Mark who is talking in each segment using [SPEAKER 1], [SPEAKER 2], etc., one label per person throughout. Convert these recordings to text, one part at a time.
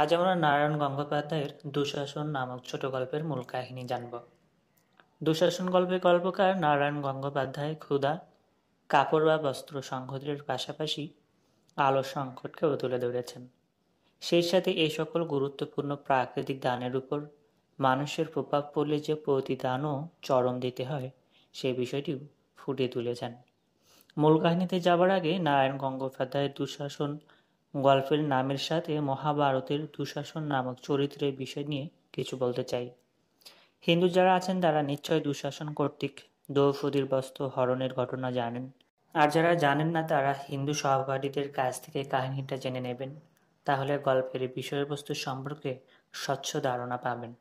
[SPEAKER 1] আজ আমরা নারায়ণ গঙ্গোপাধ্যায়ের দুঃশাসন নামক ছোট গল্পের মূল কাহিনী জানব দুঃশাসন গল্পের গল্পকার নারায়ণ গঙ্গোপাধ্যায় ক্ষুধা কাপড় বা বস্ত্র সংহতির পাশাপাশি আলো সংকটকেও তুলে ধরেছেন সেই সাথে এই সকল গুরুত্বপূর্ণ প্রাকৃতিক দানের উপর মানুষের প্রভাব পড়লে যে প্রতিদানও চরম দিতে হয় সে বিষয়টিও ফুটিয়ে তুলেছেন মূল কাহিনীতে যাবার আগে নারায়ণ গঙ্গোপাধ্যায়ের দুঃশাসন গল্পের নামের সাথে মহাভারতের দুঃশাসন নামক চরিত্রের বিষয় নিয়ে কিছু বলতে চাই হিন্দু যারা আছেন তারা নিশ্চয় দুঃশাসন কর্তৃক দ্রৌপদীর বস্ত্র হরণের ঘটনা জানেন আর যারা জানেন না তারা হিন্দু সহপাঠীদের কাছ থেকে কাহিনীটা জেনে নেবেন তাহলে গল্পের বিষয়বস্তু সম্পর্কে স্বচ্ছ ধারণা পাবেন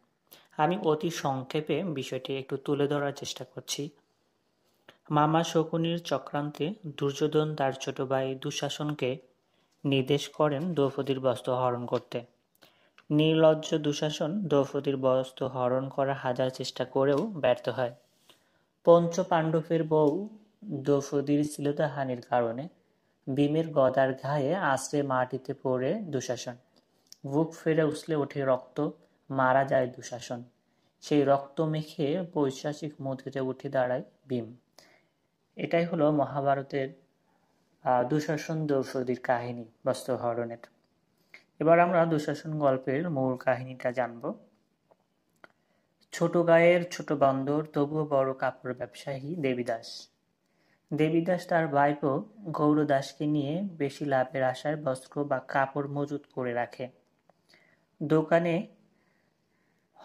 [SPEAKER 1] আমি অতি সংক্ষেপে বিষয়টি একটু তুলে ধরার চেষ্টা করছি মামা শকুনির চক্রান্তে দুর্যোধন তার ছোট ভাই দুঃশাসনকে নির্দেশ করেন দ্রৌপদীর বস্ত্র হরণ করতে নির্লজ্জ দুঃশাসন দ্রৌপদীর বস্ত্র হরণ করা হাজার চেষ্টা করেও ব্যর্থ হয় পঞ্চ পাণ্ডবের বউ দ্রৌপদীর শ্লীলতাহানির কারণে ভীমের গদার ঘায়ে আশ্রে মাটিতে পড়ে দুঃশাসন বুক ফেরে উসলে ওঠে রক্ত মারা যায় দুঃশাসন সেই রক্ত মেখে বৈশাসিক মুদ্রিতে উঠে দাঁড়ায় ভীম এটাই হলো মহাভারতের দুঃশাসন দ্রৌপদীর কাহিনী বস্ত্রহরণের এবার আমরা দুঃশাসন গল্পের মূল কাহিনীটা জানব ছোট গায়ের ছোট বন্দর তবুও বড় কাপড় ব্যবসায়ী দেবীদাস দেবীদাস তার ভাইপো গৌরদাসকে নিয়ে বেশি লাভের আশায় বস্ত্র বা কাপড় মজুত করে রাখে দোকানে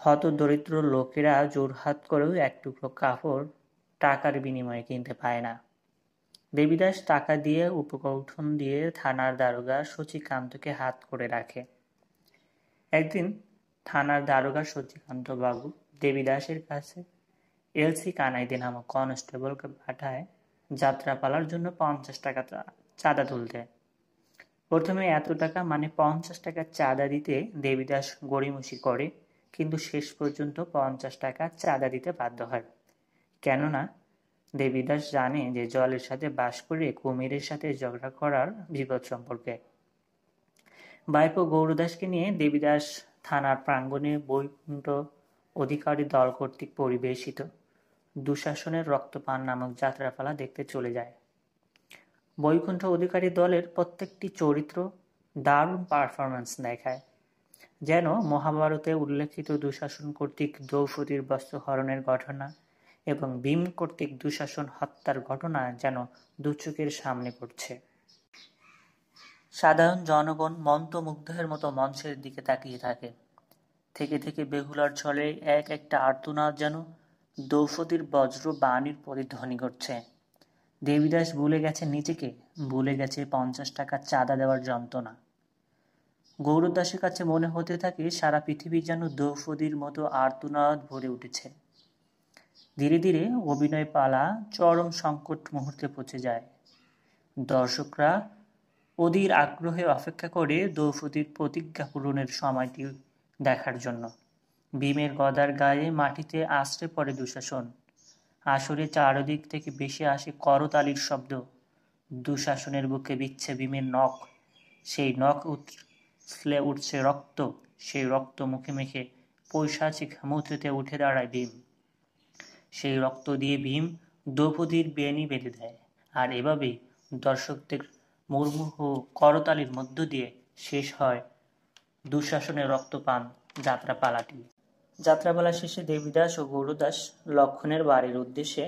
[SPEAKER 1] হত দরিদ্র লোকেরা জোরহাত করেও এক টুকরো কাপড় টাকার বিনিময়ে কিনতে পায় না দেবীদাস টাকা দিয়ে উপকৌঠন দিয়ে থানার দারোগা শচীকান্তকে হাত করে রাখে একদিন থানার দারোগা বাবু দেবীদাসের কাছে এলসি কানাইদি নামক কনস্টেবলকে পাঠায় যাত্রাপালার জন্য পঞ্চাশ টাকা চাঁদা তুলতে প্রথমে এত টাকা মানে পঞ্চাশ টাকা চাঁদা দিতে দেবীদাস গড়িমসি করে কিন্তু শেষ পর্যন্ত পঞ্চাশ টাকা চাঁদা দিতে বাধ্য হয় কেননা দেবীদাস জানে যে জলের সাথে বাস করে কুমিরের সাথে ঝগড়া করার বিপদ সম্পর্কে বাইপো গৌরদাসকে নিয়ে দেবীদাস থানার প্রাঙ্গণে বৈকুণ্ঠ অধিকারী দল কর্তৃক পরিবেশিত দুঃশাসনের রক্তপান নামক যাত্রাপালা দেখতে চলে যায় বৈকুণ্ঠ অধিকারী দলের প্রত্যেকটি চরিত্র দারুণ পারফরমেন্স দেখায় যেন মহাভারতে উল্লেখিত দুঃশাসন কর্তৃক দ্রৌপদীর বস্ত্রহরণের ঘটনা এবং ভীম কর্তৃক দুঃশাসন হত্যার ঘটনা যেন দুচোখের সামনে পড়ছে সাধারণ জনগণ মন্ত্রমুগ্ধের মতো মঞ্চের দিকে তাকিয়ে থাকে থেকে থেকে বেহুলার ছলে এক একটা আর্তনাদ যেন দ্রৌপদীর বজ্র বাণীর ধ্বনি করছে দেবীদাস ভুলে গেছে নিজেকে ভুলে গেছে পঞ্চাশ টাকা চাঁদা দেওয়ার যন্ত্রণা গৌরদাসের কাছে মনে হতে থাকে সারা পৃথিবী যেন দ্রৌপদীর মতো আর্তনাদ ভরে উঠেছে ধীরে ধীরে অভিনয় পালা চরম সংকট মুহূর্তে পৌঁছে যায় দর্শকরা অধীর আগ্রহে অপেক্ষা করে দৌপদীর প্রতিজ্ঞা পূরণের সময়টি দেখার জন্য ভীমের গদার গায়ে মাটিতে আশ্রে পড়ে দুঃশাসন আসরে চারদিক থেকে বেশি আসে করতালির শব্দ দুঃশাসনের বুকে বিচ্ছে ভীমের নখ সেই নখ উঠলে উঠছে রক্ত সেই রক্ত মুখে মেখে পৈশাচিক মুহূর্তে উঠে দাঁড়ায় ভীম সেই রক্ত দিয়ে ভীম দ্রৌপদীর বেনি বেঁধে দেয় আর এভাবেই দর্শকদের মুর্মুহ করতালির মধ্য দিয়ে শেষ হয় দুঃশাসনের রক্তপান যাত্রাপালাটি যাত্রাপালা শেষে দেবীদাস ও গৌরদাস লক্ষণের বাড়ির উদ্দেশ্যে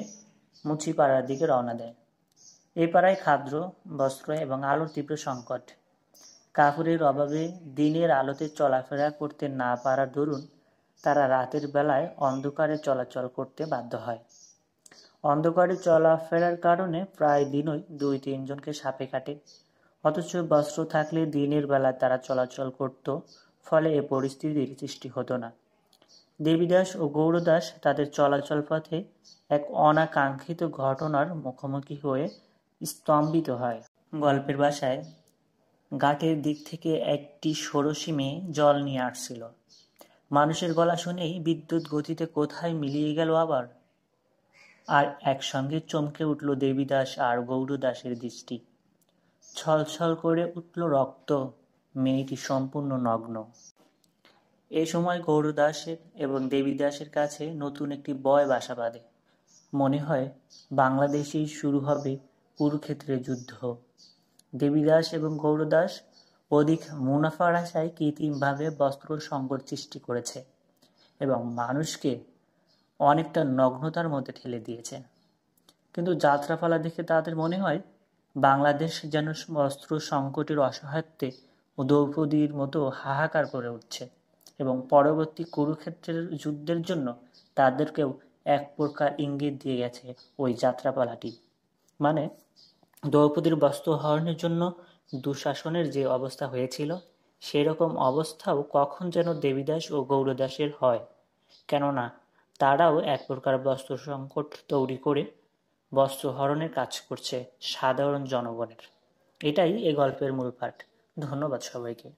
[SPEAKER 1] মুচিপাড়ার দিকে রওনা দেয় এই পাড়ায় খাদ্র বস্ত্র এবং আলোর তীব্র সংকট কাপড়ের অভাবে দিনের আলোতে চলাফেরা করতে না পারার দরুন তারা রাতের বেলায় অন্ধকারে চলাচল করতে বাধ্য হয় অন্ধকারে চলাফেরার কারণে প্রায় দিনই দুই তিনজনকে সাপে কাটে অথচ বস্ত্র থাকলে দিনের বেলায় তারা চলাচল করত ফলে এ পরিস্থিতির সৃষ্টি হতো না দেবীদাস ও গৌরদাস তাদের চলাচল পথে এক অনাকাঙ্ক্ষিত ঘটনার মুখোমুখি হয়ে স্তম্ভিত হয় গল্পের বাসায় ঘাটের দিক থেকে একটি ষোড়শী মেয়ে জল নিয়ে আসছিল মানুষের গলা শুনেই বিদ্যুৎ গতিতে কোথায় মিলিয়ে গেল আবার আর একসঙ্গে চমকে উঠল দেবীদাস আর গৌরদাসের দৃষ্টি ছলছল করে উঠল রক্ত মেয়েটি সম্পূর্ণ নগ্ন এ সময় গৌরদাসের এবং দেবীদাসের কাছে নতুন একটি বয় বাসা বাঁধে মনে হয় বাংলাদেশেই শুরু হবে কুরুক্ষেত্রে যুদ্ধ দেবীদাস এবং গৌরদাস অধিক মুনাফার আশায় কৃত্রিমভাবে বস্ত্র সংকট সৃষ্টি করেছে এবং মানুষকে অনেকটা নগ্নতার মধ্যে ঠেলে দিয়েছে কিন্তু যাত্রাপালা দেখে তাদের মনে হয় বাংলাদেশ যেন বস্ত্র সংকটের অসহায়ত্বে দ্রৌপদীর মতো হাহাকার করে উঠছে এবং পরবর্তী কুরুক্ষেত্রের যুদ্ধের জন্য তাদেরকেও এক প্রকার ইঙ্গিত দিয়ে গেছে ওই যাত্রাপালাটি মানে দ্রৌপদীর বস্ত্রহরণের জন্য দুঃশাসনের যে অবস্থা হয়েছিল সেরকম অবস্থাও কখন যেন দেবীদাস ও গৌরদাসের হয় কেননা তারাও এক প্রকার বস্ত্র সংকট তৈরি করে বস্ত্র হরণের কাজ করছে সাধারণ জনগণের এটাই এ গল্পের মূল পাঠ ধন্যবাদ সবাইকে